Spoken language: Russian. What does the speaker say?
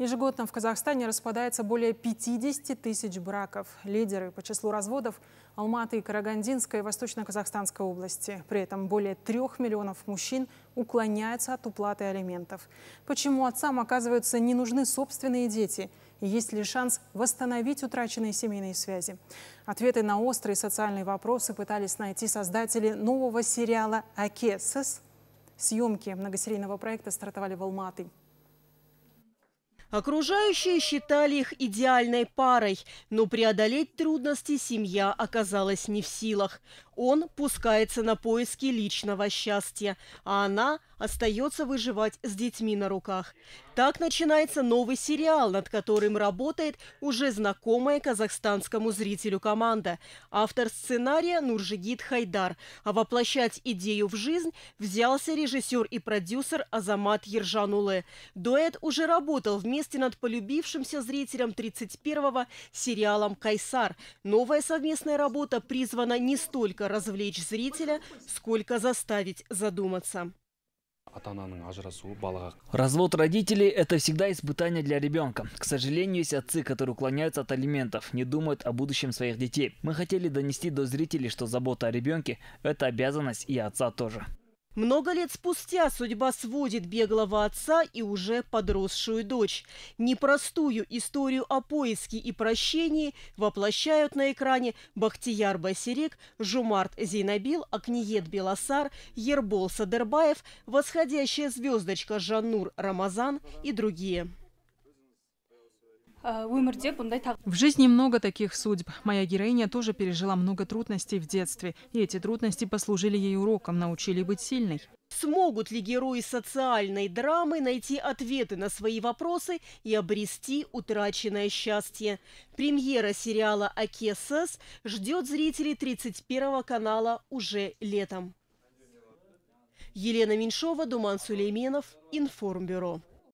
Ежегодно в Казахстане распадается более 50 тысяч браков. Лидеры по числу разводов – Алматы и Карагандинская и Восточно-Казахстанской области. При этом более трех миллионов мужчин уклоняются от уплаты алиментов. Почему отцам, оказываются не нужны собственные дети? И есть ли шанс восстановить утраченные семейные связи? Ответы на острые социальные вопросы пытались найти создатели нового сериала «Акесес». Съемки многосерийного проекта стартовали в Алматы. Окружающие считали их идеальной парой, но преодолеть трудности семья оказалась не в силах. Он пускается на поиски личного счастья, а она остается выживать с детьми на руках. Так начинается новый сериал, над которым работает уже знакомая казахстанскому зрителю команда. Автор сценария Нуржигит Хайдар. А воплощать идею в жизнь взялся режиссер и продюсер Азамат Ержанулы. Дуэт уже работал вместе протесте над полюбившимся зрителям 31-го сериалом «Кайсар». Новая совместная работа призвана не столько развлечь зрителя, сколько заставить задуматься. Развод родителей – это всегда испытание для ребенка. К сожалению, есть отцы, которые уклоняются от алиментов, не думают о будущем своих детей. Мы хотели донести до зрителей, что забота о ребенке – это обязанность и отца тоже. Много лет спустя судьба сводит беглого отца и уже подросшую дочь. Непростую историю о поиске и прощении воплощают на экране Бахтияр Басирек, Жумарт Зейнабил, Акниет Беласар, Ербол Садербаев, восходящая звездочка Жаннур Рамазан и другие. Э, в жизни много таких судьб. Моя героиня тоже пережила много трудностей в детстве. И эти трудности послужили ей уроком, научили быть сильной. Смогут ли герои социальной драмы найти ответы на свои вопросы и обрести утраченное счастье? Премьера сериала «Акесас» ждет зрителей 31 канала уже летом. Елена Меньшова, Думан Сулейменов, Информбюро.